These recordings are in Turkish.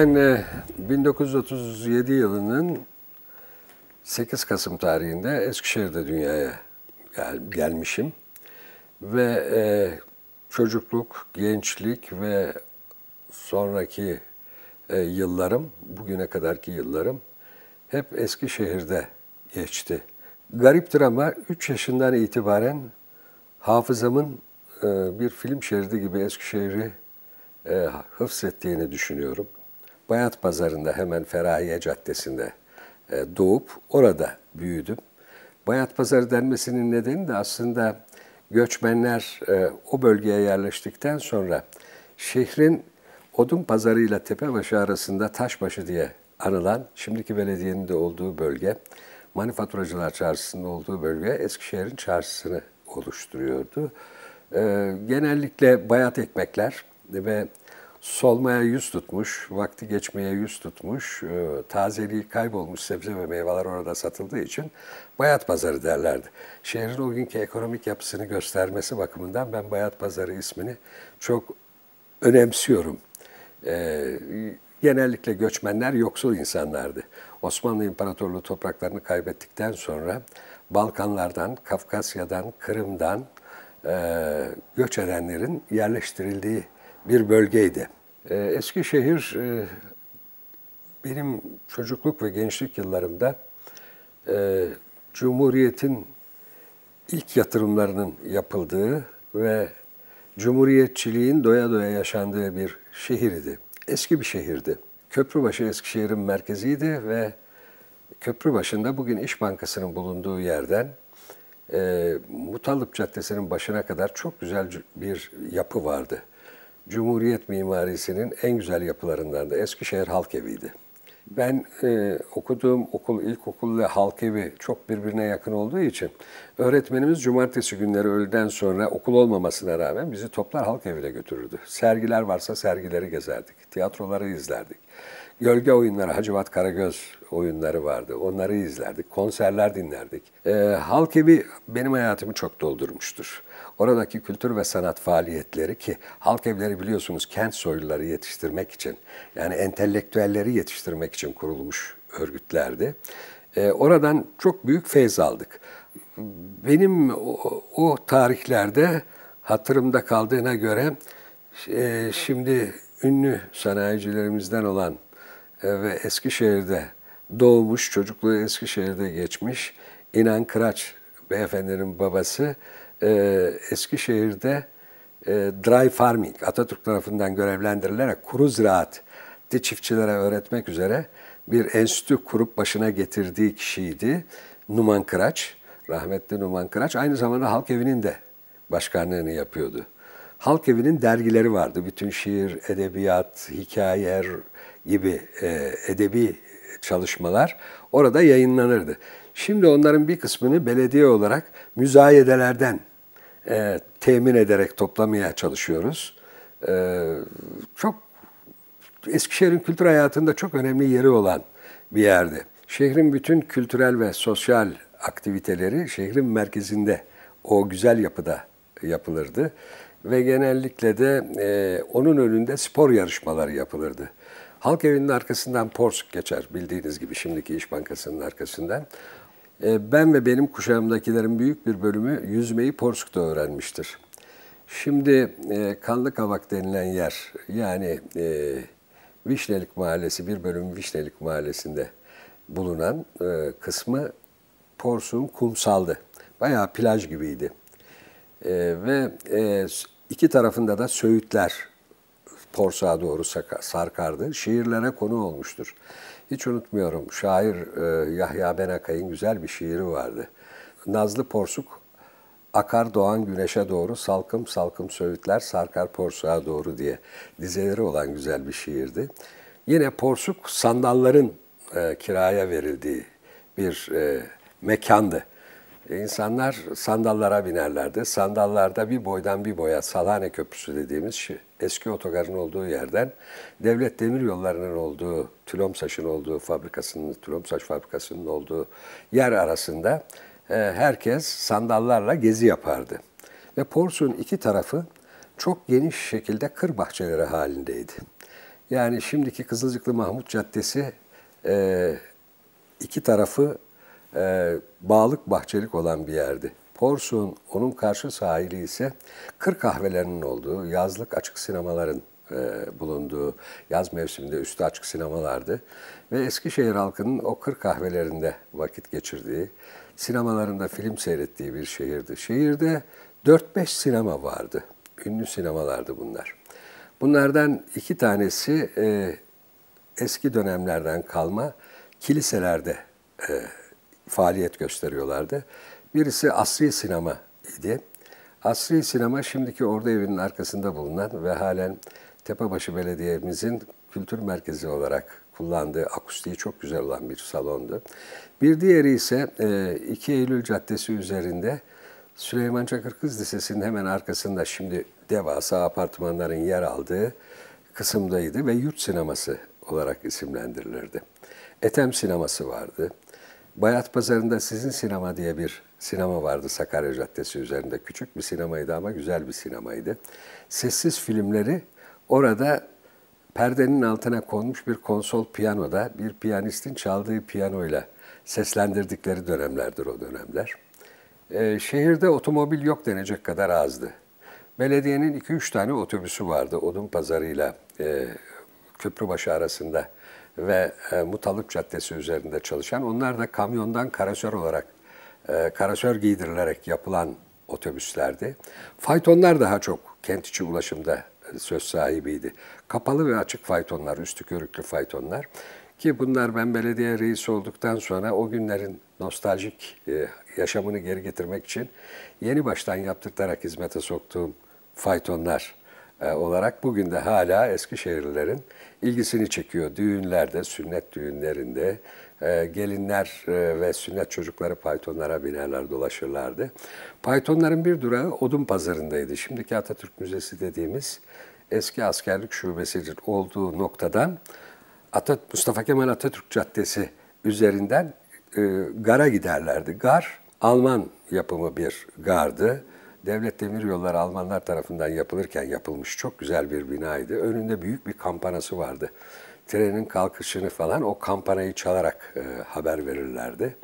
Ben 1937 e, yılının 8 Kasım tarihinde Eskişehir'de dünyaya gel, gelmişim. Ve e, çocukluk, gençlik ve sonraki e, yıllarım, bugüne kadarki yıllarım hep Eskişehir'de geçti. Gariptir ama 3 yaşından itibaren hafızamın e, bir film şeridi gibi Eskişehir'i e, hıfzettiğini düşünüyorum. Bayat Pazarı'nda hemen Ferahiye Caddesi'nde e, doğup orada büyüdüm. Bayat Pazarı denmesinin nedeni de aslında göçmenler e, o bölgeye yerleştikten sonra şehrin Odun Pazarı ile Tepebaşı arasında Taşbaşı diye anılan şimdiki belediyenin de olduğu bölge, Manifaturacılar Çarşısı'nın olduğu bölge Eskişehir'in çarşısını oluşturuyordu. E, genellikle bayat ekmekler ve solmaya yüz tutmuş, vakti geçmeye yüz tutmuş, e, tazeliği kaybolmuş sebze ve meyveler orada satıldığı için bayat pazarı derlerdi. Şehrin o günkü ekonomik yapısını göstermesi bakımından ben bayat pazarı ismini çok önemsiyorum. E, genellikle göçmenler yoksul insanlardı. Osmanlı İmparatorluğu topraklarını kaybettikten sonra Balkanlardan, Kafkasya'dan, Kırım'dan e, göç edenlerin yerleştirildiği bir bölgeydi. Ee, Eskişehir e, benim çocukluk ve gençlik yıllarımda e, Cumhuriyet'in ilk yatırımlarının yapıldığı ve Cumhuriyetçiliğin doya doya yaşandığı bir şehirdi. Eski bir şehirdi. Köprübaşı Eskişehir'in merkeziydi ve köprü başında bugün İş Bankası'nın bulunduğu yerden e, Mutalıp Caddesi'nin başına kadar çok güzel bir yapı vardı. Cumhuriyet mimarisinin en güzel yapılarından da Eskişehir Halk Evi'ydi. Ben e, okuduğum okul, ilkokul ve halk evi çok birbirine yakın olduğu için öğretmenimiz cumartesi günleri öğleden sonra okul olmamasına rağmen bizi toplar halk evine götürürdü. Sergiler varsa sergileri gezerdik, tiyatroları izlerdik. Gölge oyunları, Hacivat Karagöz oyunları vardı. Onları izlerdik, konserler dinlerdik. E, halk evi benim hayatımı çok doldurmuştur. Oradaki kültür ve sanat faaliyetleri ki halk evleri biliyorsunuz kent soyluları yetiştirmek için yani entelektüelleri yetiştirmek için kurulmuş örgütlerdi. E, oradan çok büyük feyz aldık. Benim o, o tarihlerde hatırımda kaldığına göre e, şimdi ünlü sanayicilerimizden olan e, ve Eskişehir'de doğmuş, çocukluğu Eskişehir'de geçmiş İnan Kıraç beyefendinin babası e, Eskişehir'de e, dry farming, Atatürk tarafından görevlendirilerek kuru ziraat de çiftçilere öğretmek üzere bir enstitü kurup başına getirdiği kişiydi. Numan Kıraç, rahmetli Numan Kıraç aynı zamanda Halk Evi'nin de başkanlığını yapıyordu. Halk Evi'nin dergileri vardı. Bütün şiir, edebiyat, hikaye gibi e, edebi çalışmalar orada yayınlanırdı. Şimdi onların bir kısmını belediye olarak müzayedelerden e, temin ederek toplamaya çalışıyoruz. E, çok Eskişehir'in kültür hayatında çok önemli yeri olan bir yerde. Şehrin bütün kültürel ve sosyal aktiviteleri şehrin merkezinde o güzel yapıda yapılırdı ve genellikle de e, onun önünde spor yarışmaları yapılırdı. Halk evinin arkasından Porsuk geçer bildiğiniz gibi şimdiki İş Bankası'nın arkasından. Ee, ben ve benim kuşağımdakilerin büyük bir bölümü yüzmeyi Porsuk'ta öğrenmiştir. Şimdi e, Kanlı Kavak denilen yer yani e, Vişnelik Mahallesi bir bölüm Vişnelik Mahallesi'nde bulunan e, kısmı Porsuk'un kumsaldı. Bayağı plaj gibiydi. Ve iki tarafında da söğütler Porsa'ya doğru sarkardı. Şiirlere konu olmuştur. Hiç unutmuyorum şair e, Yahya Benakay'ın güzel bir şiiri vardı. Nazlı Porsuk akar doğan güneşe doğru salkım salkım söğütler sarkar Porsuk'a doğru diye dizeleri olan güzel bir şiirdi. Yine Porsuk sandalların e, kiraya verildiği bir e, mekandı. E, insanlar sandallara binerlerdi. Sandallarda bir boydan bir boya Salhane Köprüsü dediğimiz şey, eski otogarın olduğu yerden devlet demir yollarının olduğu, Tülomsaç'ın olduğu fabrikasının, Tülomsaç fabrikasının olduğu yer arasında e, herkes sandallarla gezi yapardı. Ve Porsuk'un iki tarafı çok geniş şekilde kır bahçeleri halindeydi. Yani şimdiki Kızılcıklı Mahmut Caddesi e, iki tarafı e, bağlık bahçelik olan bir yerdi. Porsu'nun onun karşı sahili ise kır kahvelerinin olduğu, yazlık açık sinemaların e, bulunduğu yaz mevsiminde üstü açık sinemalardı. Ve Eskişehir halkının o kır kahvelerinde vakit geçirdiği, sinemalarında film seyrettiği bir şehirdi. Şehirde 4-5 sinema vardı. Ünlü sinemalardı bunlar. Bunlardan iki tanesi e, eski dönemlerden kalma kiliselerde e, faaliyet gösteriyorlardı. Birisi asri sinema idi. Asri sinema şimdiki Ordu Evi'nin arkasında bulunan ve halen Tepebaşı Belediye'mizin kültür merkezi olarak kullandığı akustiği çok güzel olan bir salondu. Bir diğeri ise 2 e, Eylül Caddesi üzerinde Süleyman Çakır Kız Lisesi'nin hemen arkasında şimdi devasa apartmanların yer aldığı kısımdaydı ve yurt sineması olarak isimlendirilirdi. Etem sineması vardı. Bayat Pazarı'nda Sizin Sinema diye bir sinema vardı Sakarya Caddesi üzerinde. Küçük bir sinemaydı ama güzel bir sinemaydı. Sessiz filmleri orada perdenin altına konmuş bir konsol piyanoda bir piyanistin çaldığı piyanoyla seslendirdikleri dönemlerdir o dönemler. Ee, şehirde otomobil yok denecek kadar azdı. Belediyenin 2-3 tane otobüsü vardı Odun Pazarı ile Köprübaşı arasında ve e, Mutalık Caddesi üzerinde çalışan. Onlar da kamyondan karasör olarak e, karasör giydirilerek yapılan otobüslerdi. Faytonlar daha çok kent içi ulaşımda e, söz sahibiydi. Kapalı ve açık faytonlar, üstü körüklü faytonlar. Ki bunlar ben belediye reisi olduktan sonra o günlerin nostaljik e, yaşamını geri getirmek için yeni baştan yaptırtarak hizmete soktuğum faytonlar e, olarak bugün de hala Eskişehirlilerin ilgisini çekiyor. Düğünlerde, sünnet düğünlerinde, e, gelinler e, ve sünnet çocukları paytonlara binerler, dolaşırlardı. Paytonların bir durağı odun pazarındaydı. Şimdiki Atatürk Müzesi dediğimiz eski askerlik şubesinin olduğu noktadan Atat Mustafa Kemal Atatürk Caddesi üzerinden e, gara giderlerdi. Gar Alman yapımı bir gardı. Devlet Demir Yolları Almanlar tarafından yapılırken yapılmış çok güzel bir binaydı. Önünde büyük bir kampanası vardı trenin kalkışını falan o kampanayı çalarak e, haber verirlerdi.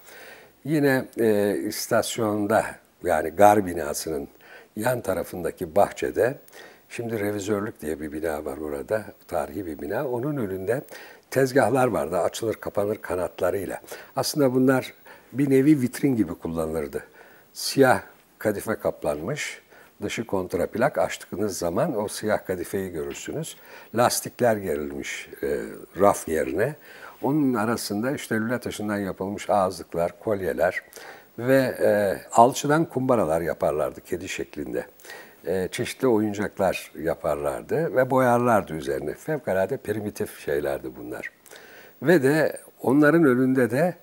Yine e, istasyonda yani gar binasının yan tarafındaki bahçede şimdi revizörlük diye bir bina var burada tarihi bir bina. Onun önünde tezgahlar vardı açılır kapanır kanatlarıyla. Aslında bunlar bir nevi vitrin gibi kullanılırdı. Siyah kadife kaplanmış dışı kontraplak açtığınız zaman o siyah kadifeyi görürsünüz. Lastikler gerilmiş e, raf yerine. Onun arasında işte lüle taşından yapılmış ağızlıklar, kolyeler ve e, alçıdan kumbaralar yaparlardı kedi şeklinde. E, çeşitli oyuncaklar yaparlardı ve boyarlardı üzerine. Fevkalade primitif şeylerdi bunlar. Ve de onların önünde de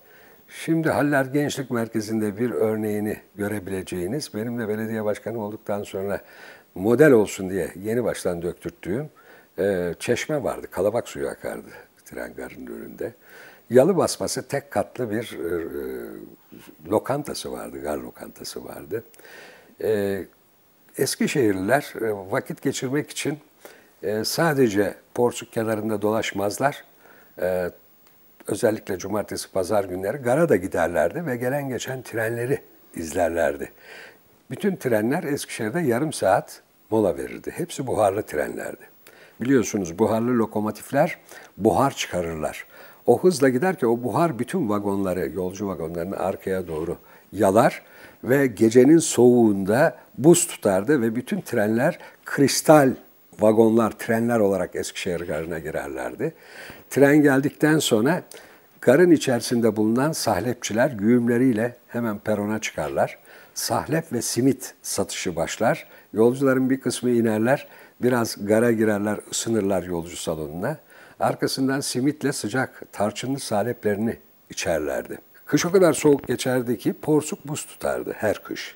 Şimdi Haller Gençlik Merkezi'nde bir örneğini görebileceğiniz, benim de belediye başkanı olduktan sonra model olsun diye yeni baştan döktürttüğüm e, çeşme vardı. Kalabak suyu akardı tren garının önünde. Yalı basması tek katlı bir e, e lokantası vardı, gar lokantası vardı. E, Eskişehirliler e, vakit geçirmek için e, sadece Porsuk kenarında dolaşmazlar, e, özellikle cumartesi pazar günleri garada giderlerdi ve gelen geçen trenleri izlerlerdi. Bütün trenler Eskişehir'de yarım saat mola verirdi. Hepsi buharlı trenlerdi. Biliyorsunuz buharlı lokomotifler buhar çıkarırlar. O hızla gider ki o buhar bütün vagonları, yolcu vagonlarını arkaya doğru yalar ve gecenin soğuğunda buz tutardı ve bütün trenler kristal vagonlar, trenler olarak Eskişehir garına girerlerdi. Tren geldikten sonra garın içerisinde bulunan sahlepçiler güğümleriyle hemen perona çıkarlar. Sahlep ve simit satışı başlar. Yolcuların bir kısmı inerler, biraz gara girerler, ısınırlar yolcu salonuna. Arkasından simitle sıcak tarçınlı saleplerini içerlerdi. Kış o kadar soğuk geçerdi ki porsuk buz tutardı her kış.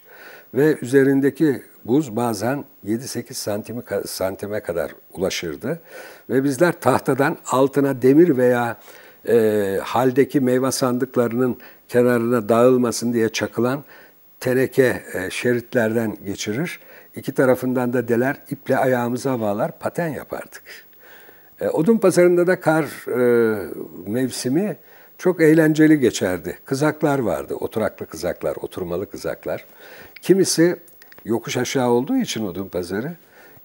Ve üzerindeki Buz bazen 7-8 santimi, santime kadar ulaşırdı. Ve bizler tahtadan altına demir veya e, haldeki meyve sandıklarının kenarına dağılmasın diye çakılan teneke e, şeritlerden geçirir. İki tarafından da deler, iple ayağımıza bağlar, paten yapardık. E, odun pazarında da kar e, mevsimi çok eğlenceli geçerdi. Kızaklar vardı, oturaklı kızaklar, oturmalı kızaklar. Kimisi yokuş aşağı olduğu için odun pazarı.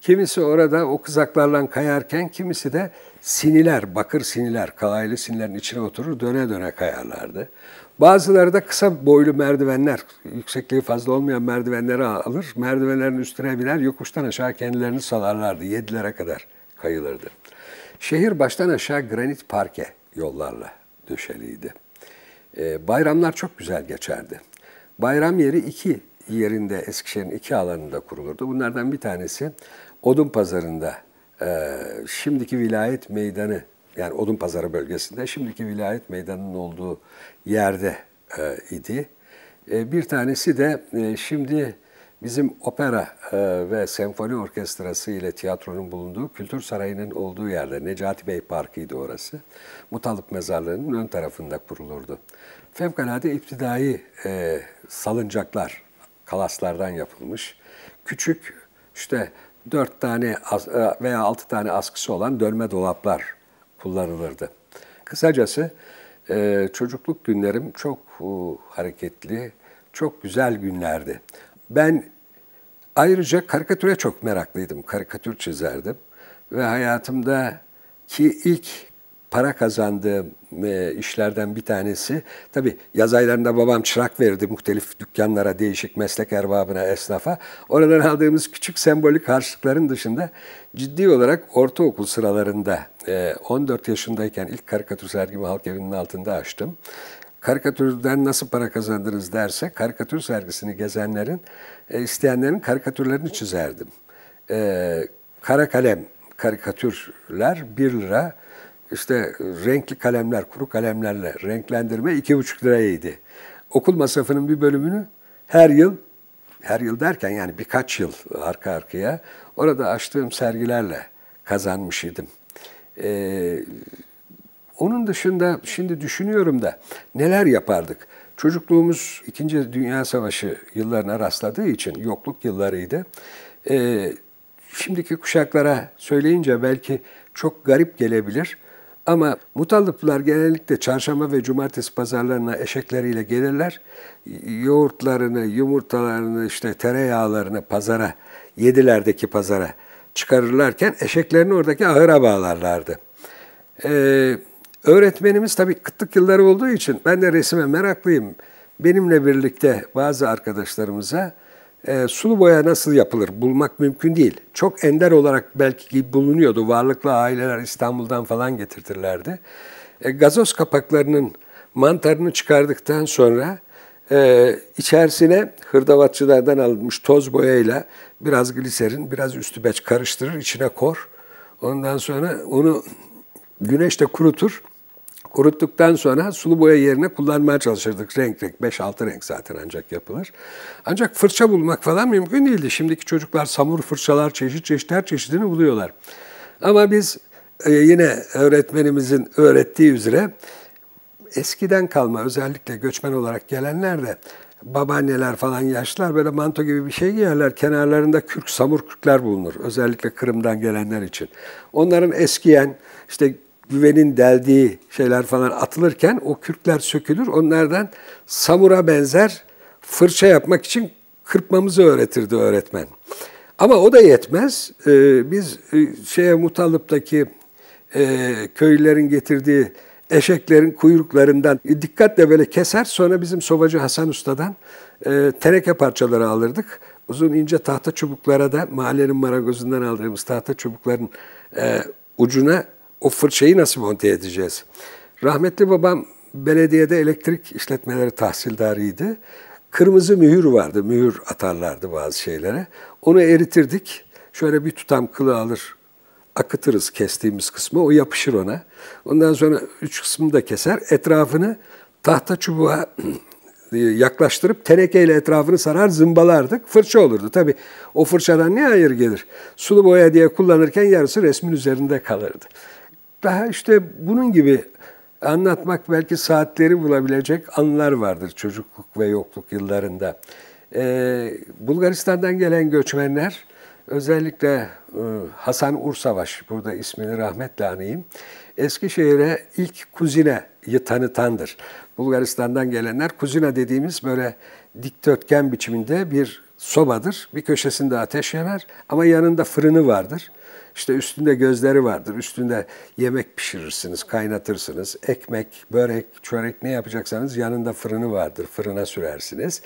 Kimisi orada o kızaklarla kayarken kimisi de siniler, bakır siniler, kalaylı sinilerin içine oturur döne döne kayarlardı. Bazıları da kısa boylu merdivenler, yüksekliği fazla olmayan merdivenleri alır, merdivenlerin üstüne biner, yokuştan aşağı kendilerini salarlardı, yedilere kadar kayılırdı. Şehir baştan aşağı granit parke yollarla döşeliydi. Ee, bayramlar çok güzel geçerdi. Bayram yeri iki yerinde Eskişehir'in iki alanında kurulurdu. Bunlardan bir tanesi Odun Pazarı'nda e, şimdiki vilayet meydanı yani Odun Pazarı bölgesinde şimdiki vilayet meydanının olduğu yerde e, idi. E, bir tanesi de e, şimdi bizim opera e, ve senfoni orkestrası ile tiyatronun bulunduğu Kültür Sarayı'nın olduğu yerde Necati Bey Parkı'ydı orası. Mutalık Mezarlığı'nın ön tarafında kurulurdu. Fevkalade iptidai e, salıncaklar kalaslardan yapılmış. Küçük işte dört tane e, veya altı tane askısı olan dönme dolaplar kullanılırdı. Kısacası e, çocukluk günlerim çok e, hareketli, çok güzel günlerdi. Ben ayrıca karikatüre çok meraklıydım, karikatür çizerdim ve hayatımda ki ilk para kazandığım e, işlerden bir tanesi. Tabii yaz aylarında babam çırak verdi muhtelif dükkanlara, değişik meslek erbabına, esnafa. Oradan aldığımız küçük sembolik harçlıkların dışında ciddi olarak ortaokul sıralarında e, 14 yaşındayken ilk karikatür sergimi halk evinin altında açtım. Karikatürden nasıl para kazandınız derse karikatür sergisini gezenlerin, e, isteyenlerin karikatürlerini çizerdim. E, kara kalem karikatürler 1 lira, işte renkli kalemler, kuru kalemlerle renklendirme 2,5 liraydı. Okul masrafının bir bölümünü her yıl, her yıl derken yani birkaç yıl arka arkaya orada açtığım sergilerle kazanmış idim. Ee, onun dışında şimdi düşünüyorum da neler yapardık? Çocukluğumuz 2. Dünya Savaşı yıllarına rastladığı için yokluk yıllarıydı. Ee, şimdiki kuşaklara söyleyince belki çok garip gelebilir. Ama Mutallıplar genellikle çarşamba ve cumartesi pazarlarına eşekleriyle gelirler. Yoğurtlarını, yumurtalarını, işte tereyağlarını pazara, yedilerdeki pazara çıkarırlarken eşeklerini oradaki ahıra bağlarlardı. Ee, öğretmenimiz tabii kıtlık yılları olduğu için ben de resime meraklıyım. Benimle birlikte bazı arkadaşlarımıza e, sulu boya nasıl yapılır bulmak mümkün değil. Çok ender olarak belki bulunuyordu. Varlıklı aileler İstanbul'dan falan getirtirlerdi. E, gazoz kapaklarının mantarını çıkardıktan sonra e, içerisine hırdavatçılardan alınmış toz boyayla biraz gliserin, biraz üstü beç karıştırır, içine kor. Ondan sonra onu güneşte kurutur. Kuruttuktan sonra sulu boya yerine kullanmaya çalışırdık. Renk renk, 5-6 renk zaten ancak yapılır. Ancak fırça bulmak falan mümkün değildi. Şimdiki çocuklar samur fırçalar çeşit çeşit her çeşidini buluyorlar. Ama biz e, yine öğretmenimizin öğrettiği üzere eskiden kalma özellikle göçmen olarak gelenler de babaanneler falan yaşlar böyle manto gibi bir şey giyerler. Kenarlarında kürk, samur kürkler bulunur. Özellikle Kırım'dan gelenler için. Onların eskiyen işte güvenin deldiği şeyler falan atılırken o kürkler sökülür. Onlardan samura benzer fırça yapmak için kırpmamızı öğretirdi öğretmen. Ama o da yetmez. Ee, biz e, şeye Mutalıp'taki e, köylülerin getirdiği eşeklerin kuyruklarından dikkatle böyle keser. Sonra bizim sobacı Hasan Usta'dan e, teneke parçaları alırdık. Uzun ince tahta çubuklara da mahallenin marangozundan aldığımız tahta çubukların e, ucuna o fırçayı nasıl monte edeceğiz? Rahmetli babam belediyede elektrik işletmeleri tahsildarıydı. Kırmızı mühür vardı, mühür atarlardı bazı şeylere. Onu eritirdik. Şöyle bir tutam kılı alır, akıtırız kestiğimiz kısmı, o yapışır ona. Ondan sonra üç kısmını da keser, etrafını tahta çubuğa yaklaştırıp tenekeyle etrafını sarar zımbalardık. Fırça olurdu. Tabi o fırçadan ne hayır gelir? Sulu boya diye kullanırken yarısı resmin üzerinde kalırdı daha işte bunun gibi anlatmak belki saatleri bulabilecek anlar vardır çocukluk ve yokluk yıllarında. Ee, Bulgaristan'dan gelen göçmenler özellikle e, Hasan Ursavaş, burada ismini rahmetle anayım, Eskişehir'e ilk kuzineyi tanıtandır. Bulgaristan'dan gelenler kuzina dediğimiz böyle dikdörtgen biçiminde bir sobadır. Bir köşesinde ateş yanar ama yanında fırını vardır. İşte üstünde gözleri vardır. Üstünde yemek pişirirsiniz, kaynatırsınız. Ekmek, börek, çörek ne yapacaksanız yanında fırını vardır. Fırına sürersiniz.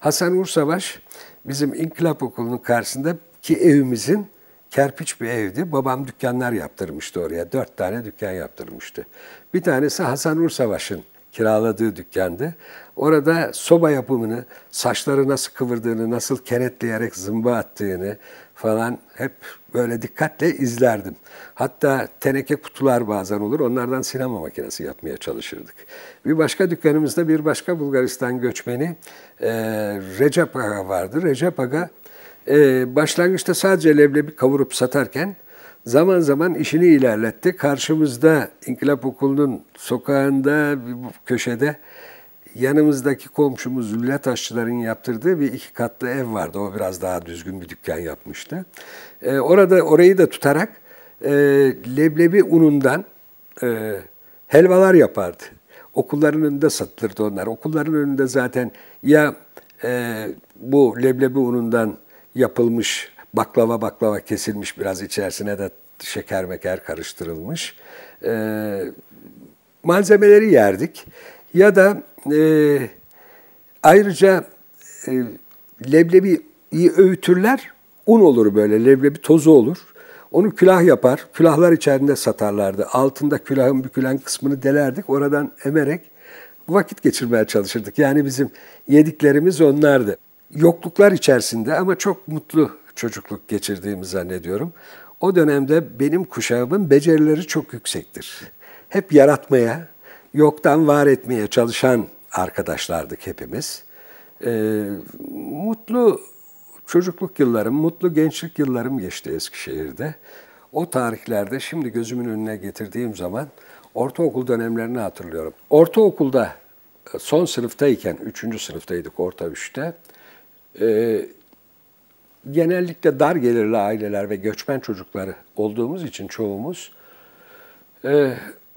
Hasan Ursavaş bizim İnkılap Okulu'nun karşısında ki evimizin kerpiç bir evdi. Babam dükkanlar yaptırmıştı oraya. Dört tane dükkan yaptırmıştı. Bir tanesi Hasan Ursavaş'ın kiraladığı dükkandı. Orada soba yapımını, saçları nasıl kıvırdığını, nasıl kenetleyerek zımba attığını falan hep böyle dikkatle izlerdim. Hatta teneke kutular bazen olur. Onlardan sinema makinesi yapmaya çalışırdık. Bir başka dükkanımızda bir başka Bulgaristan göçmeni e, Recep Aga vardı. Recep Aga e, başlangıçta sadece leblebi kavurup satarken zaman zaman işini ilerletti. Karşımızda İnkılap Okulu'nun sokağında, bir köşede yanımızdaki komşumuz Zülle Taşçıların yaptırdığı bir iki katlı ev vardı. O biraz daha düzgün bir dükkan yapmıştı. E, orada orayı da tutarak e, leblebi unundan e, helvalar yapardı. Okulların önünde satılırdı onlar. Okulların önünde zaten ya e, bu leblebi unundan yapılmış baklava baklava kesilmiş biraz içerisine de şeker meker karıştırılmış e, malzemeleri yerdik. Ya da e, ayrıca e, leblebiyi öğütürler, un olur böyle, leblebi tozu olur. Onu külah yapar, külahlar içerisinde satarlardı. Altında külahın bükülen kısmını delerdik, oradan emerek vakit geçirmeye çalışırdık. Yani bizim yediklerimiz onlardı. Yokluklar içerisinde ama çok mutlu çocukluk geçirdiğimi zannediyorum. O dönemde benim kuşağımın becerileri çok yüksektir. Hep yaratmaya, yoktan var etmeye çalışan arkadaşlardık hepimiz. E, mutlu çocukluk yıllarım, mutlu gençlik yıllarım geçti Eskişehir'de. O tarihlerde şimdi gözümün önüne getirdiğim zaman ortaokul dönemlerini hatırlıyorum. Ortaokulda e, son sınıftayken, üçüncü sınıftaydık orta üçte, e, genellikle dar gelirli aileler ve göçmen çocukları olduğumuz için çoğumuz, e,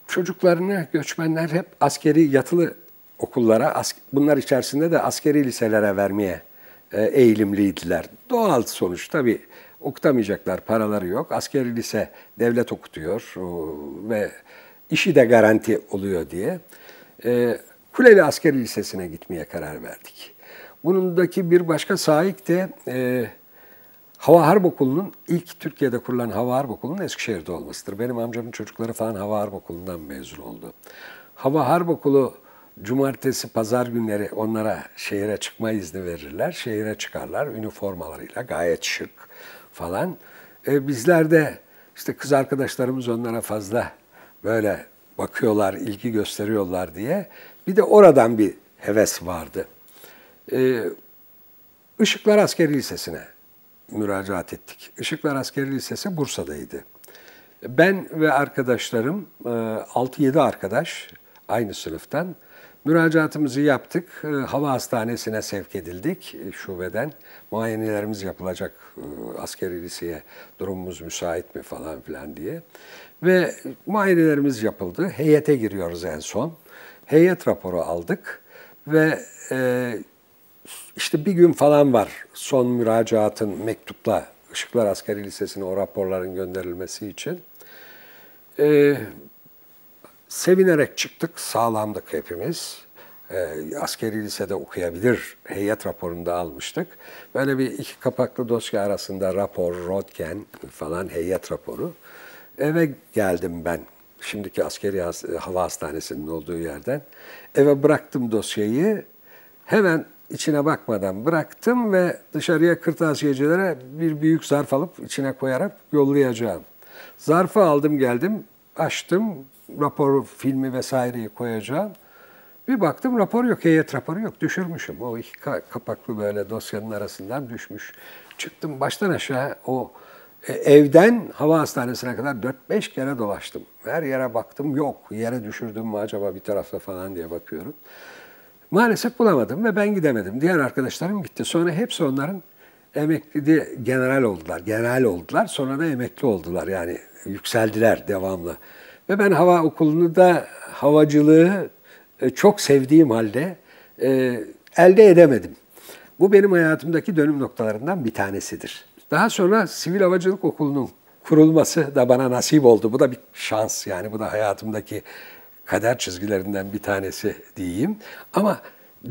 çocuklarını göçmenler hep askeri yatılı okullara, bunlar içerisinde de askeri liselere vermeye e, eğilimliydiler. Doğal sonuç tabii okutamayacaklar, paraları yok. Askeri lise devlet okutuyor ve işi de garanti oluyor diye. E, Kuleli Askeri Lisesi'ne gitmeye karar verdik. Bunundaki bir başka sahip de e, Hava Harp Okulu'nun ilk Türkiye'de kurulan Hava Harp Okulu'nun Eskişehir'de olmasıdır. Benim amcamın çocukları falan Hava Harp Okulu'ndan mezun oldu. Hava Harp Okulu cumartesi, pazar günleri onlara şehire çıkma izni verirler. Şehire çıkarlar üniformalarıyla gayet şık falan. E, bizler de işte kız arkadaşlarımız onlara fazla böyle bakıyorlar, ilgi gösteriyorlar diye. Bir de oradan bir heves vardı. E, Işıklar Askeri Lisesi'ne müracaat ettik. Işıklar Askeri Lisesi Bursa'daydı. Ben ve arkadaşlarım, 6-7 e, arkadaş aynı sınıftan müracaatımızı yaptık. E, hava Hastanesi'ne sevk edildik e, şubeden. Muayenelerimiz yapılacak askeri liseye durumumuz müsait mi falan filan diye. Ve muayenelerimiz yapıldı. Heyete giriyoruz en son. Heyet raporu aldık ve e, işte bir gün falan var son müracaatın mektupla Işıklar Askeri Lisesi'ne o raporların gönderilmesi için. Ee, sevinerek çıktık, sağlamdık hepimiz. Ee, askeri lisede okuyabilir heyet raporunu da almıştık. Böyle bir iki kapaklı dosya arasında rapor, rotgen falan heyet raporu. Eve geldim ben şimdiki askeri hava hastanesinin olduğu yerden. Eve bıraktım dosyayı. Hemen içine bakmadan bıraktım ve dışarıya kırtasiyecilere bir büyük zarf alıp içine koyarak yollayacağım. Zarfı aldım geldim, açtım, raporu, filmi vesaireyi koyacağım. Bir baktım rapor yok, heyet raporu yok. Düşürmüşüm. O iki kapaklı böyle dosyanın arasından düşmüş. Çıktım baştan aşağı o e, evden hava hastanesine kadar 4-5 kere dolaştım. Her yere baktım yok. Yere düşürdüm mü acaba bir tarafta falan diye bakıyorum. Maalesef bulamadım ve ben gidemedim. Diğer arkadaşlarım gitti. Sonra hepsi onların emekli diye general oldular. General oldular. Sonra da emekli oldular. Yani yükseldiler devamlı. Ve ben hava okulunu da havacılığı e, çok sevdiğim halde e, elde edemedim. Bu benim hayatımdaki dönüm noktalarından bir tanesidir. Daha sonra Sivil Havacılık Okulu'nun kurulması da bana nasip oldu. Bu da bir şans yani bu da hayatımdaki kader çizgilerinden bir tanesi diyeyim. Ama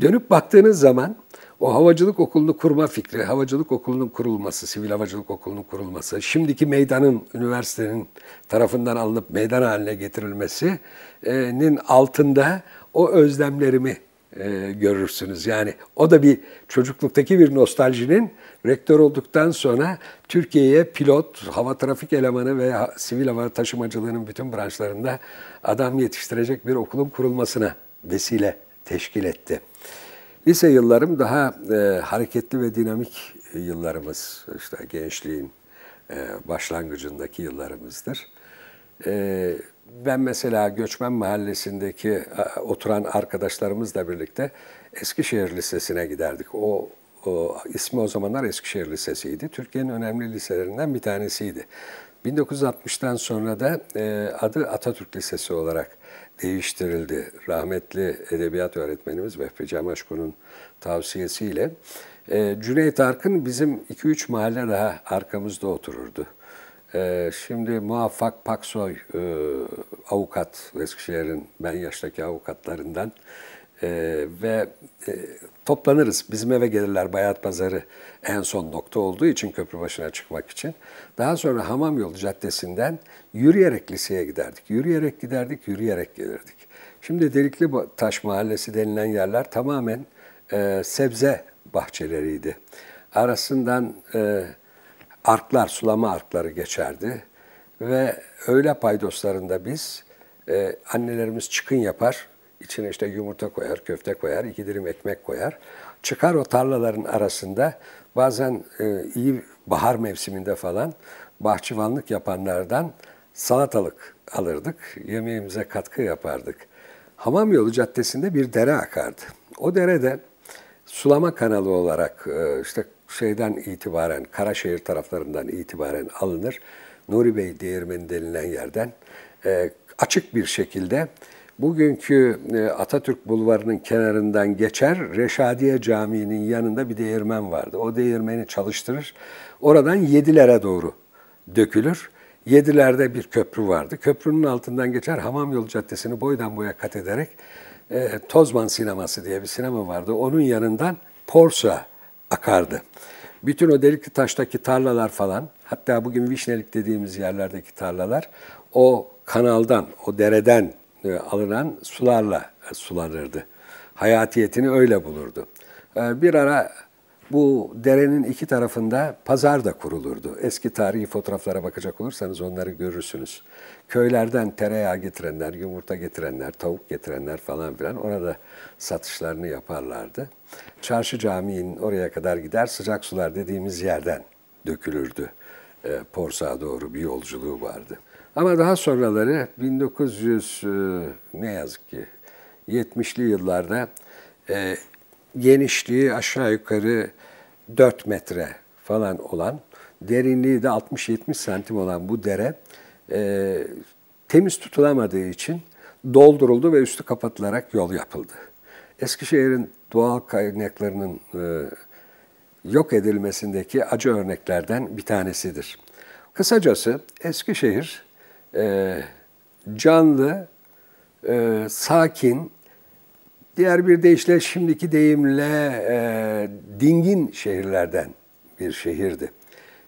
dönüp baktığınız zaman o havacılık okulunu kurma fikri, havacılık okulunun kurulması, sivil havacılık okulunun kurulması, şimdiki meydanın, üniversitenin tarafından alınıp meydan haline getirilmesinin altında o özlemlerimi e, görürsünüz. Yani o da bir çocukluktaki bir nostaljinin rektör olduktan sonra Türkiye'ye pilot, hava trafik elemanı ve sivil hava taşımacılığının bütün branşlarında adam yetiştirecek bir okulun kurulmasına vesile teşkil etti. Lise yıllarım daha e, hareketli ve dinamik yıllarımız, işte gençliğin e, başlangıcındaki yıllarımızdır. E, ben mesela Göçmen Mahallesi'ndeki e, oturan arkadaşlarımızla birlikte Eskişehir Lisesi'ne giderdik. O, o ismi o zamanlar Eskişehir Lisesi'ydi. Türkiye'nin önemli liselerinden bir tanesiydi. 1960'tan sonra da e, adı Atatürk Lisesi olarak değiştirildi. Rahmetli edebiyat öğretmenimiz Vehbi Cemaşkun'un tavsiyesiyle. E, Cüneyt Arkın bizim 2-3 mahalle daha arkamızda otururdu. Ee, şimdi Muvaffak Paksoy e, avukat, Eskişehir'in ben yaştaki avukatlarından e, ve e, toplanırız. Bizim eve gelirler Bayat Pazarı en son nokta olduğu için köprü başına çıkmak için. Daha sonra Hamam Yolu Caddesi'nden yürüyerek liseye giderdik. Yürüyerek giderdik, yürüyerek gelirdik. Şimdi Delikli Taş Mahallesi denilen yerler tamamen e, sebze bahçeleriydi. Arasından... E, arklar, sulama arkları geçerdi. Ve öğle paydoslarında biz, e, annelerimiz çıkın yapar, içine işte yumurta koyar, köfte koyar, iki dilim ekmek koyar. Çıkar o tarlaların arasında bazen e, iyi bahar mevsiminde falan bahçıvanlık yapanlardan salatalık alırdık, yemeğimize katkı yapardık. Hamam yolu caddesinde bir dere akardı. O derede sulama kanalı olarak e, işte şeyden itibaren, Karaşehir taraflarından itibaren alınır. Nuri Bey Değirmeni denilen yerden e, açık bir şekilde bugünkü e, Atatürk Bulvarı'nın kenarından geçer, Reşadiye Camii'nin yanında bir değirmen vardı. O değirmeni çalıştırır, oradan Yedilere doğru dökülür. Yedilerde bir köprü vardı. Köprünün altından geçer Hamam Yolu Caddesi'ni boydan boya kat ederek e, Tozman Sineması diye bir sinema vardı. Onun yanından Porsa akardı. Bütün o delikli taştaki tarlalar falan, hatta bugün Vişnelik dediğimiz yerlerdeki tarlalar o kanaldan, o dereden e, alınan sularla e, sulanırdı. Hayatiyetini öyle bulurdu. E, bir ara bu derenin iki tarafında pazar da kurulurdu. Eski tarihi fotoğraflara bakacak olursanız onları görürsünüz. Köylerden tereyağı getirenler, yumurta getirenler, tavuk getirenler falan filan orada satışlarını yaparlardı. Çarşı Camii'nin oraya kadar gider sıcak sular dediğimiz yerden dökülürdü. E, ee, Porsa'ya doğru bir yolculuğu vardı. Ama daha sonraları 1900 e, ne yazık ki 70'li yıllarda e, genişliği aşağı yukarı 4 metre falan olan, derinliği de 60-70 santim olan bu dere e, temiz tutulamadığı için dolduruldu ve üstü kapatılarak yol yapıldı. Eskişehir'in doğal kaynaklarının e, yok edilmesindeki acı örneklerden bir tanesidir. Kısacası Eskişehir e, canlı, e, sakin, Diğer bir deyişle şimdiki deyimle e, dingin şehirlerden bir şehirdi.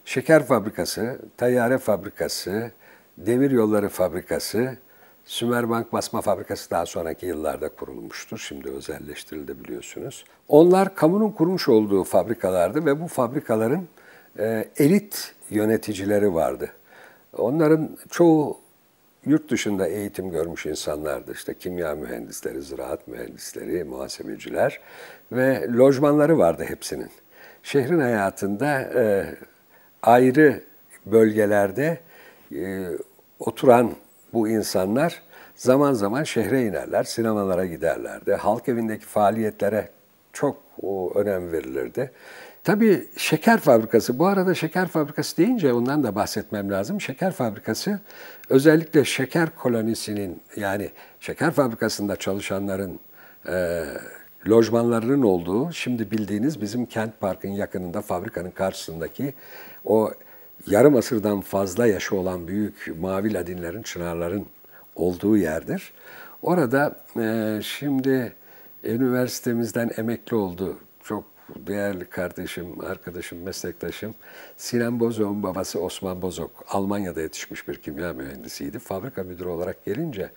Şeker fabrikası, tayyare fabrikası, demir yolları fabrikası, Sümerbank basma fabrikası daha sonraki yıllarda kurulmuştur. Şimdi özelleştirildi biliyorsunuz. Onlar kamunun kurmuş olduğu fabrikalardı ve bu fabrikaların e, elit yöneticileri vardı. Onların çoğu yurt dışında eğitim görmüş insanlardı. İşte kimya mühendisleri, ziraat mühendisleri, muhasebeciler ve lojmanları vardı hepsinin. Şehrin hayatında e, ayrı bölgelerde e, oturan bu insanlar zaman zaman şehre inerler, sinemalara giderlerdi. Halk evindeki faaliyetlere çok o, önem verilirdi. Tabii şeker fabrikası, bu arada şeker fabrikası deyince ondan da bahsetmem lazım. Şeker fabrikası özellikle şeker kolonisinin yani şeker fabrikasında çalışanların e, lojmanlarının olduğu, şimdi bildiğiniz bizim Kent Park'ın yakınında fabrikanın karşısındaki o yarım asırdan fazla yaşı olan büyük mavi ladinlerin, çınarların olduğu yerdir. Orada e, şimdi üniversitemizden emekli oldu değerli kardeşim, arkadaşım, meslektaşım Sinan Bozok'un babası Osman Bozok. Almanya'da yetişmiş bir kimya mühendisiydi. Fabrika müdürü olarak gelince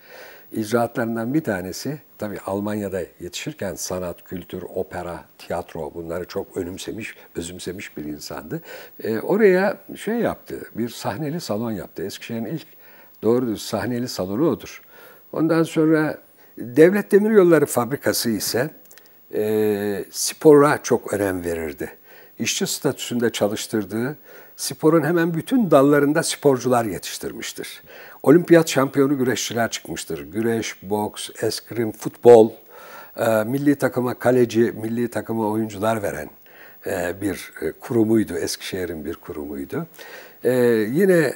icraatlarından bir tanesi, tabii Almanya'da yetişirken sanat, kültür, opera, tiyatro bunları çok önümsemiş, özümsemiş bir insandı. E, oraya şey yaptı, bir sahneli salon yaptı. Eskişehir'in ilk doğru sahneli salonu odur. Ondan sonra Devlet Demiryolları Fabrikası ise e, spora çok önem verirdi. İşçi statüsünde çalıştırdığı sporun hemen bütün dallarında sporcular yetiştirmiştir. Olimpiyat şampiyonu güreşçiler çıkmıştır. Güreş, boks, eskrim, futbol, e, milli takıma kaleci, milli takıma oyuncular veren e, bir e, kurumuydu. Eskişehir'in bir kurumuydu. E, yine e,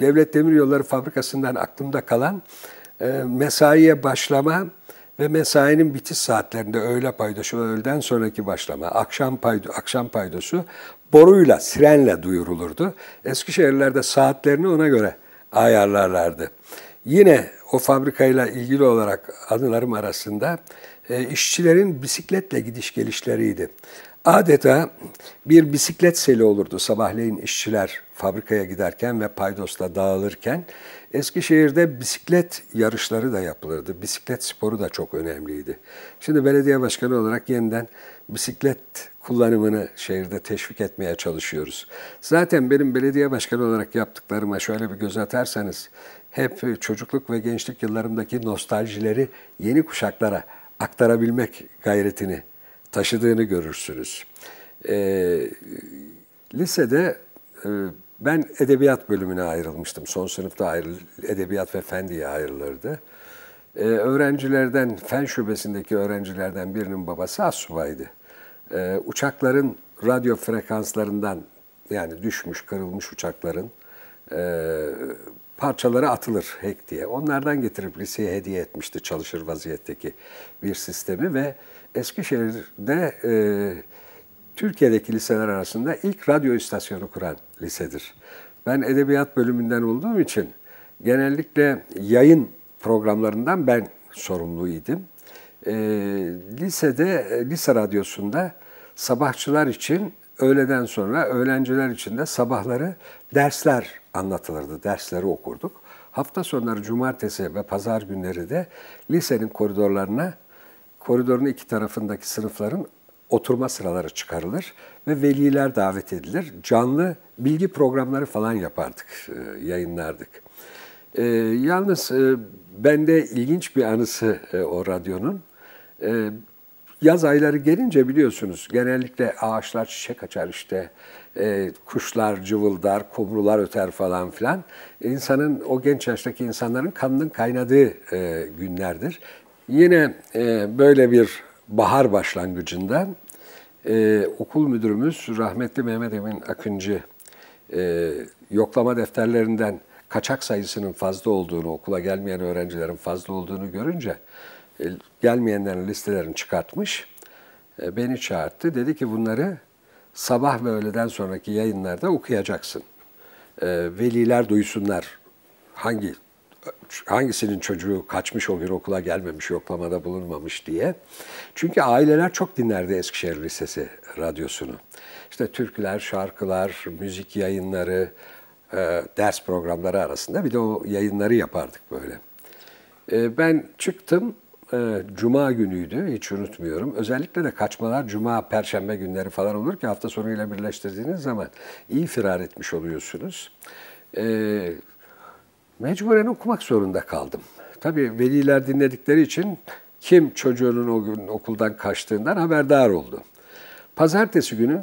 Devlet Demiryolları Fabrikası'ndan aklımda kalan e, mesaiye başlama ve mesainin bitiş saatlerinde öğle paydosu ve öğleden sonraki başlama, akşam, paydo, akşam paydosu boruyla, sirenle duyurulurdu. Eskişehirlerde saatlerini ona göre ayarlarlardı. Yine o fabrikayla ilgili olarak anılarım arasında e, işçilerin bisikletle gidiş gelişleriydi. Adeta bir bisiklet seli olurdu sabahleyin işçiler fabrikaya giderken ve paydosla dağılırken. Eskişehir'de bisiklet yarışları da yapılırdı. Bisiklet sporu da çok önemliydi. Şimdi belediye başkanı olarak yeniden bisiklet kullanımını şehirde teşvik etmeye çalışıyoruz. Zaten benim belediye başkanı olarak yaptıklarıma şöyle bir göz atarsanız hep çocukluk ve gençlik yıllarımdaki nostaljileri yeni kuşaklara aktarabilmek gayretini taşıdığını görürsünüz. E, lisede e, ben edebiyat bölümüne ayrılmıştım. Son sınıfta ayrıl, edebiyat ve fen diye ayrılırdı. E, öğrencilerden, fen şubesindeki öğrencilerden birinin babası assubaydı. E, ee, uçakların radyo frekanslarından yani düşmüş, kırılmış uçakların e, parçaları atılır hek diye. Onlardan getirip liseye hediye etmişti çalışır vaziyetteki bir sistemi ve Eskişehir'de e, Türkiye'deki liseler arasında ilk radyo istasyonu kuran lisedir. Ben edebiyat bölümünden olduğum için genellikle yayın programlarından ben sorumluydum. E, lisede, e, lise radyosunda sabahçılar için öğleden sonra, öğrenciler için de sabahları dersler anlatılırdı, dersleri okurduk. Hafta sonları cumartesi ve pazar günleri de lisenin koridorlarına koridorun iki tarafındaki sınıfların oturma sıraları çıkarılır ve veliler davet edilir. Canlı bilgi programları falan yapardık, e, yayınlardık. E, yalnız e, bende ilginç bir anısı e, o radyonun. E, yaz ayları gelince biliyorsunuz genellikle ağaçlar çiçek açar işte, e, kuşlar cıvıldar, kumrular öter falan filan. İnsanın, o genç yaştaki insanların kanının kaynadığı e, günlerdir. Yine e, böyle bir bahar başlangıcında e, okul müdürümüz rahmetli Mehmet Emin Akıncı e, yoklama defterlerinden kaçak sayısının fazla olduğunu, okula gelmeyen öğrencilerin fazla olduğunu görünce e, gelmeyenlerin listelerini çıkartmış. E, beni çağırttı Dedi ki bunları sabah ve öğleden sonraki yayınlarda okuyacaksın. E, veliler duysunlar hangi hangisinin çocuğu kaçmış o gün okula gelmemiş, yoklamada bulunmamış diye. Çünkü aileler çok dinlerdi Eskişehir Lisesi radyosunu. İşte türküler, şarkılar, müzik yayınları, e, ders programları arasında bir de o yayınları yapardık böyle. E, ben çıktım, e, Cuma günüydü, hiç unutmuyorum. Özellikle de kaçmalar Cuma, Perşembe günleri falan olur ki hafta sonuyla birleştirdiğiniz zaman iyi firar etmiş oluyorsunuz. Ee, Mecburen okumak zorunda kaldım. Tabii veliler dinledikleri için kim çocuğunun o gün okuldan kaçtığından haberdar oldu. Pazartesi günü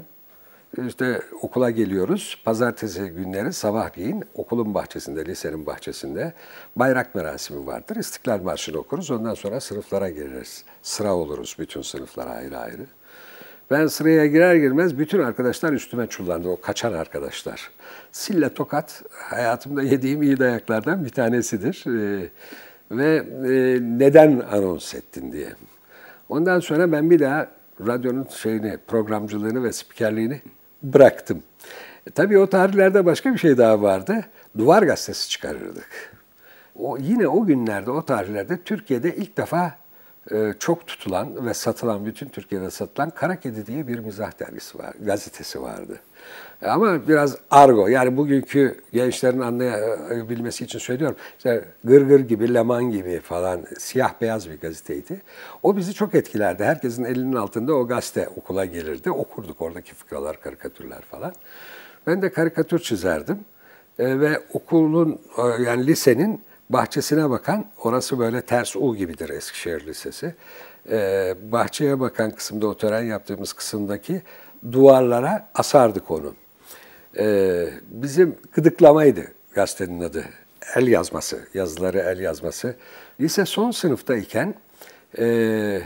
işte okula geliyoruz. Pazartesi günleri sabahleyin okulun bahçesinde, lisenin bahçesinde bayrak merasimi vardır. İstiklal Marşı'nı okuruz. Ondan sonra sınıflara gireriz. Sıra oluruz bütün sınıflara ayrı ayrı. Ben sıraya girer girmez bütün arkadaşlar üstüme çullandı, o kaçan arkadaşlar. Sille tokat hayatımda yediğim iyi dayaklardan bir tanesidir. Ee, ve e, neden anons ettin diye. Ondan sonra ben bir daha radyonun şeyini, programcılığını ve spikerliğini bıraktım. E, tabii o tarihlerde başka bir şey daha vardı. Duvar gazetesi çıkarırdık. O, yine o günlerde, o tarihlerde Türkiye'de ilk defa e, çok tutulan ve satılan, bütün Türkiye'de satılan Kara Kedi diye bir mizah dergisi var, gazetesi vardı. E, ama biraz argo, yani bugünkü gençlerin anlayabilmesi için söylüyorum. İşte Gırgır gibi, Leman gibi falan siyah beyaz bir gazeteydi. O bizi çok etkilerdi. Herkesin elinin altında o gazete okula gelirdi. Okurduk oradaki fıkralar, karikatürler falan. Ben de karikatür çizerdim. E, ve okulun, yani lisenin bahçesine bakan, orası böyle ters U gibidir Eskişehir Lisesi. Ee, bahçeye bakan kısımda, o tören yaptığımız kısımdaki duvarlara asardık onu. Ee, bizim gıdıklamaydı gazetenin adı. El yazması, yazıları el yazması. Lise son sınıftayken e,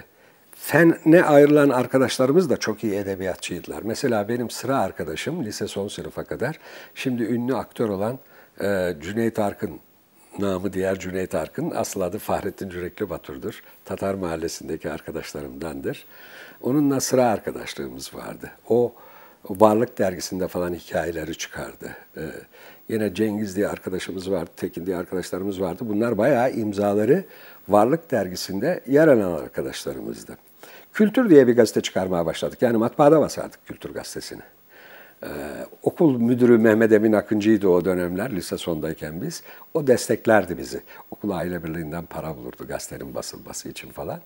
fene ayrılan arkadaşlarımız da çok iyi edebiyatçıydılar. Mesela benim sıra arkadaşım lise son sınıfa kadar şimdi ünlü aktör olan e, Cüneyt Arkın namı diğer Cüneyt Arkın. Asıl adı Fahrettin Cürekli Batur'dur. Tatar mahallesindeki arkadaşlarımdandır. Onunla sıra arkadaşlığımız vardı. O Varlık dergisinde falan hikayeleri çıkardı. Ee, yine Cengiz diye arkadaşımız vardı, Tekin diye arkadaşlarımız vardı. Bunlar bayağı imzaları Varlık dergisinde yer alan arkadaşlarımızdı. Kültür diye bir gazete çıkarmaya başladık. Yani matbaada basardık Kültür gazetesini. Ee, okul müdürü Mehmet Emin Akıncı'ydı o dönemler lise sondayken biz. O desteklerdi bizi. Okul aile birliğinden para bulurdu gazetenin basılması için falan.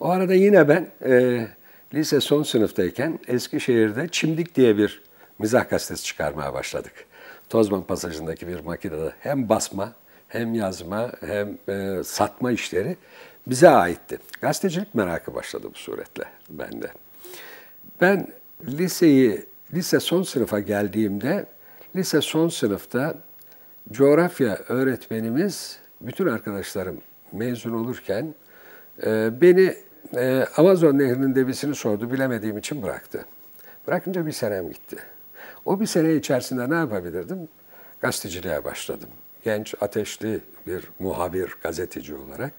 O arada yine ben e, lise son sınıftayken Eskişehir'de Çimdik diye bir mizah gazetesi çıkarmaya başladık. Tozman Pasajı'ndaki bir makinede hem basma hem yazma hem e, satma işleri bize aitti. Gazetecilik merakı başladı bu suretle bende. Ben liseyi lise son sınıfa geldiğimde, lise son sınıfta coğrafya öğretmenimiz, bütün arkadaşlarım mezun olurken e, beni e, Amazon Nehri'nin debisini sordu, bilemediğim için bıraktı. Bırakınca bir senem gitti. O bir sene içerisinde ne yapabilirdim? Gazeteciliğe başladım. Genç, ateşli bir muhabir, gazeteci olarak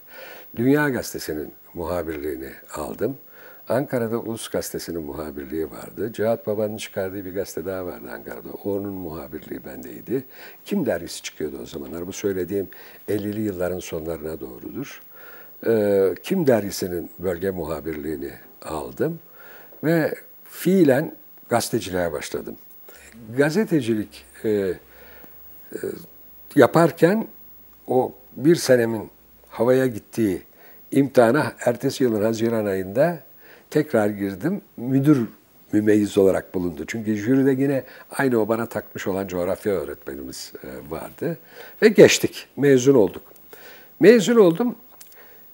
Dünya Gazetesi'nin muhabirliğini aldım. Ankara'da Ulus Gazetesi'nin muhabirliği vardı. Cihat Baba'nın çıkardığı bir gazete daha vardı Ankara'da. Onun muhabirliği bendeydi. Kim dergisi çıkıyordu o zamanlar? Bu söylediğim 50'li yılların sonlarına doğrudur. Ee, Kim dergisinin bölge muhabirliğini aldım ve fiilen gazeteciliğe başladım. Gazetecilik e, e, yaparken o bir senemin havaya gittiği imtihana ertesi yılın Haziran ayında tekrar girdim. Müdür mümeyyiz olarak bulundu. Çünkü jüride yine aynı o bana takmış olan coğrafya öğretmenimiz e, vardı. Ve geçtik, mezun olduk. Mezun oldum.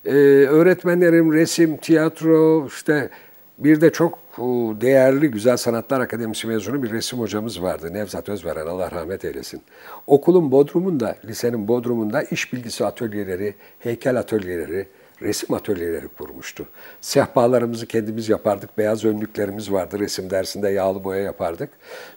Ee, öğretmenlerim resim, tiyatro, işte bir de çok e, değerli Güzel Sanatlar Akademisi mezunu bir resim hocamız vardı. Nevzat Özveren, Allah rahmet eylesin. Okulun bodrumunda, lisenin bodrumunda iş bilgisi atölyeleri, heykel atölyeleri, resim atölyeleri kurmuştu. Sehpalarımızı kendimiz yapardık, beyaz önlüklerimiz vardı, resim dersinde yağlı boya yapardık.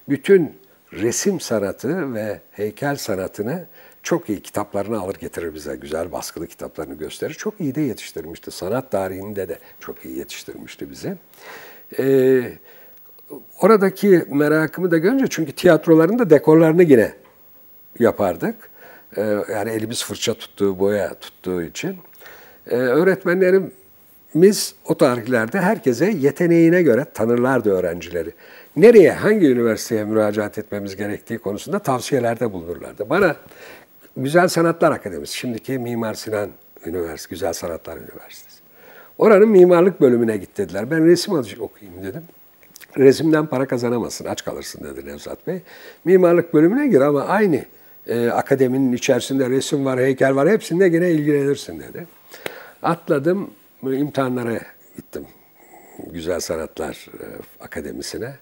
Bütün resim sanatı ve heykel sanatını çok iyi kitaplarını alır getirir bize. Güzel baskılı kitaplarını gösterir. Çok iyi de yetiştirmişti. Sanat tarihinde de çok iyi yetiştirmişti bizi. Ee, oradaki merakımı da görünce çünkü tiyatrolarında dekorlarını yine yapardık. Ee, yani elimiz fırça tuttuğu, boya tuttuğu için. Ee, öğretmenlerimiz o tarihlerde herkese yeteneğine göre tanırlardı öğrencileri. Nereye, hangi üniversiteye müracaat etmemiz gerektiği konusunda tavsiyelerde bulunurlardı. Bana Güzel Sanatlar Akademisi, şimdiki Mimar Sinan Üniversitesi, Güzel Sanatlar Üniversitesi. Oranın mimarlık bölümüne git dediler. Ben resim okuyayım dedim. Resimden para kazanamazsın, aç kalırsın dedi Nevzat Bey. Mimarlık bölümüne gir ama aynı e, akademinin içerisinde resim var, heykel var, hepsinde yine ilgilenirsin dedi. Atladım, imtihanlara gittim. Güzel Sanatlar e, Akademisi'ne.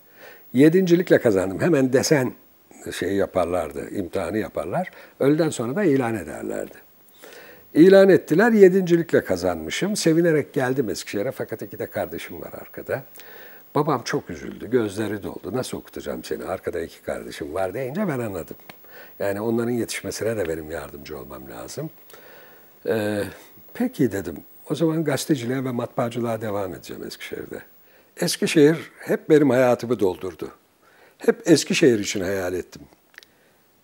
Yedincilikle kazandım. Hemen desen şeyi yaparlardı, imtihanı yaparlar. Öğleden sonra da ilan ederlerdi. İlan ettiler, yedincilikle kazanmışım. Sevinerek geldim Eskişehir'e fakat iki de kardeşim var arkada. Babam çok üzüldü, gözleri doldu. Nasıl okutacağım seni, arkada iki kardeşim var deyince ben anladım. Yani onların yetişmesine de benim yardımcı olmam lazım. Ee, peki dedim. O zaman gazeteciliğe ve matbaacılığa devam edeceğim Eskişehir'de. Eskişehir hep benim hayatımı doldurdu. Hep Eskişehir için hayal ettim.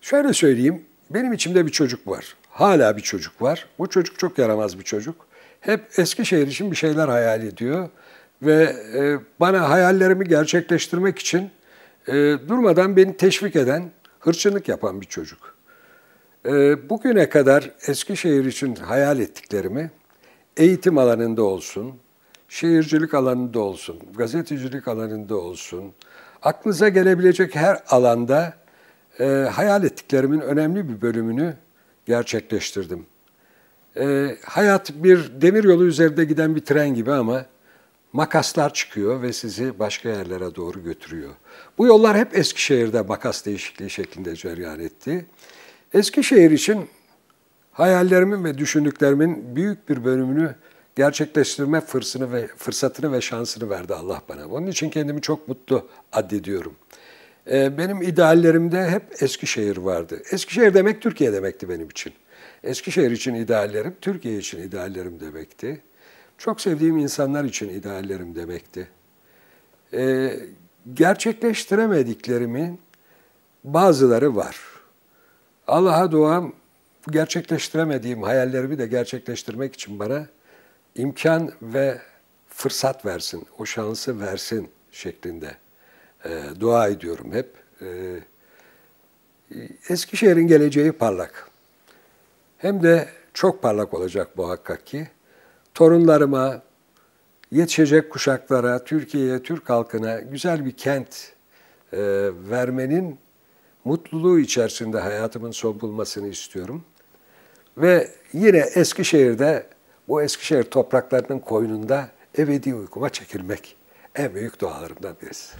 Şöyle söyleyeyim, benim içimde bir çocuk var. Hala bir çocuk var. Bu çocuk çok yaramaz bir çocuk. Hep Eskişehir için bir şeyler hayal ediyor ve e, bana hayallerimi gerçekleştirmek için e, durmadan beni teşvik eden, hırçınlık yapan bir çocuk. E, bugüne kadar Eskişehir için hayal ettiklerimi eğitim alanında olsun, şehircilik alanında olsun, gazetecilik alanında olsun, aklınıza gelebilecek her alanda e, hayal ettiklerimin önemli bir bölümünü gerçekleştirdim. E, hayat bir demir yolu üzerinde giden bir tren gibi ama makaslar çıkıyor ve sizi başka yerlere doğru götürüyor. Bu yollar hep Eskişehir'de makas değişikliği şeklinde cereyan etti. Eskişehir için hayallerimin ve düşündüklerimin büyük bir bölümünü gerçekleştirme fırsatını ve fırsatını ve şansını verdi Allah bana. Onun için kendimi çok mutlu addediyorum. Ee, benim ideallerimde hep Eskişehir vardı. Eskişehir demek Türkiye demekti benim için. Eskişehir için ideallerim, Türkiye için ideallerim demekti. Çok sevdiğim insanlar için ideallerim demekti. Ee, Gerçekleştiremediklerimin bazıları var. Allah'a duam gerçekleştiremediğim hayallerimi de gerçekleştirmek için bana imkan ve fırsat versin, o şansı versin şeklinde e, dua ediyorum hep. E, Eskişehir'in geleceği parlak. Hem de çok parlak olacak muhakkak ki. Torunlarıma, yetişecek kuşaklara, Türkiye'ye, Türk halkına güzel bir kent e, vermenin mutluluğu içerisinde hayatımın son bulmasını istiyorum. Ve yine Eskişehir'de, bu Eskişehir topraklarının koynunda ebedi uykuma çekilmek en büyük dualarımdan birisi.